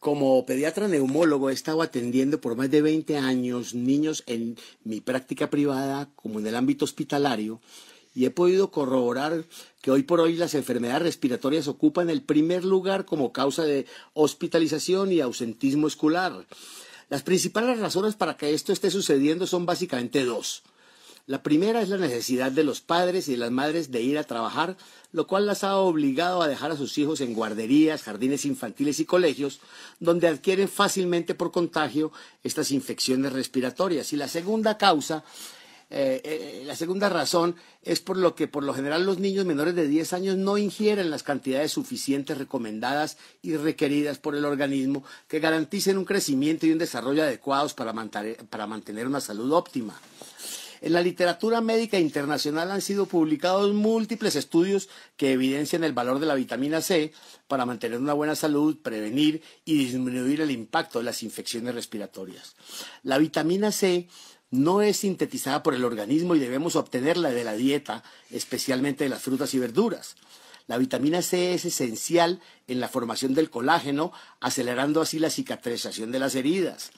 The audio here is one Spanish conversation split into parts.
Como pediatra neumólogo he estado atendiendo por más de 20 años niños en mi práctica privada como en el ámbito hospitalario y he podido corroborar que hoy por hoy las enfermedades respiratorias ocupan el primer lugar como causa de hospitalización y ausentismo escolar. Las principales razones para que esto esté sucediendo son básicamente dos. La primera es la necesidad de los padres y de las madres de ir a trabajar, lo cual las ha obligado a dejar a sus hijos en guarderías, jardines infantiles y colegios, donde adquieren fácilmente por contagio estas infecciones respiratorias. Y la segunda causa, eh, eh, eh, la segunda razón es por lo que por lo general los niños menores de 10 años no ingieren las cantidades suficientes recomendadas y requeridas por el organismo que garanticen un crecimiento y un desarrollo adecuados para mantener una salud óptima. En la literatura médica internacional han sido publicados múltiples estudios que evidencian el valor de la vitamina C para mantener una buena salud, prevenir y disminuir el impacto de las infecciones respiratorias. La vitamina C no es sintetizada por el organismo y debemos obtenerla de la dieta, especialmente de las frutas y verduras. La vitamina C es esencial en la formación del colágeno, acelerando así la cicatrización de las heridas.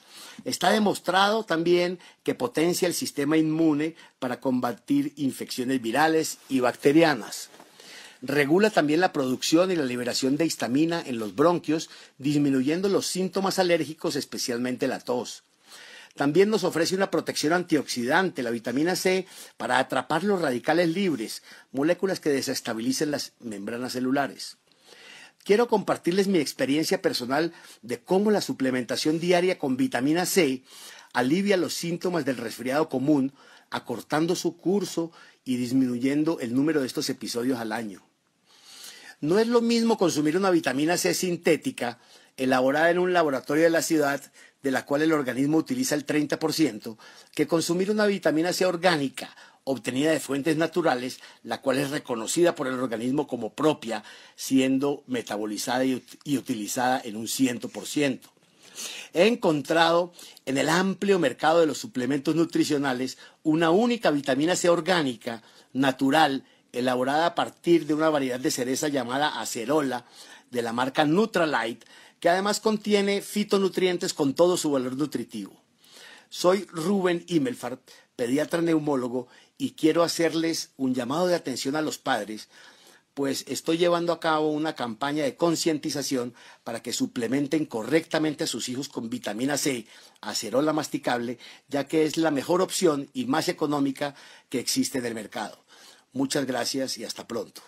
Está demostrado también que potencia el sistema inmune para combatir infecciones virales y bacterianas. Regula también la producción y la liberación de histamina en los bronquios, disminuyendo los síntomas alérgicos, especialmente la tos. También nos ofrece una protección antioxidante, la vitamina C, para atrapar los radicales libres, moléculas que desestabilicen las membranas celulares. Quiero compartirles mi experiencia personal de cómo la suplementación diaria con vitamina C alivia los síntomas del resfriado común, acortando su curso y disminuyendo el número de estos episodios al año. No es lo mismo consumir una vitamina C sintética elaborada en un laboratorio de la ciudad, de la cual el organismo utiliza el 30%, que consumir una vitamina C orgánica obtenida de fuentes naturales, la cual es reconocida por el organismo como propia, siendo metabolizada y, utilizada en un 100%. He encontrado en el amplio mercado de los suplementos nutricionales una única vitamina C orgánica, natural, elaborada a partir de una variedad de cereza llamada acerola, de la marca Nutralite, que además contiene fitonutrientes con todo su valor nutritivo. Soy Rubén Imelfart, pediatra neumólogo, y quiero hacerles un llamado de atención a los padres, pues estoy llevando a cabo una campaña de concientización para que suplementen correctamente a sus hijos con vitamina C, acerola masticable, ya que es la mejor opción y más económica que existe en el mercado. Muchas gracias y hasta pronto.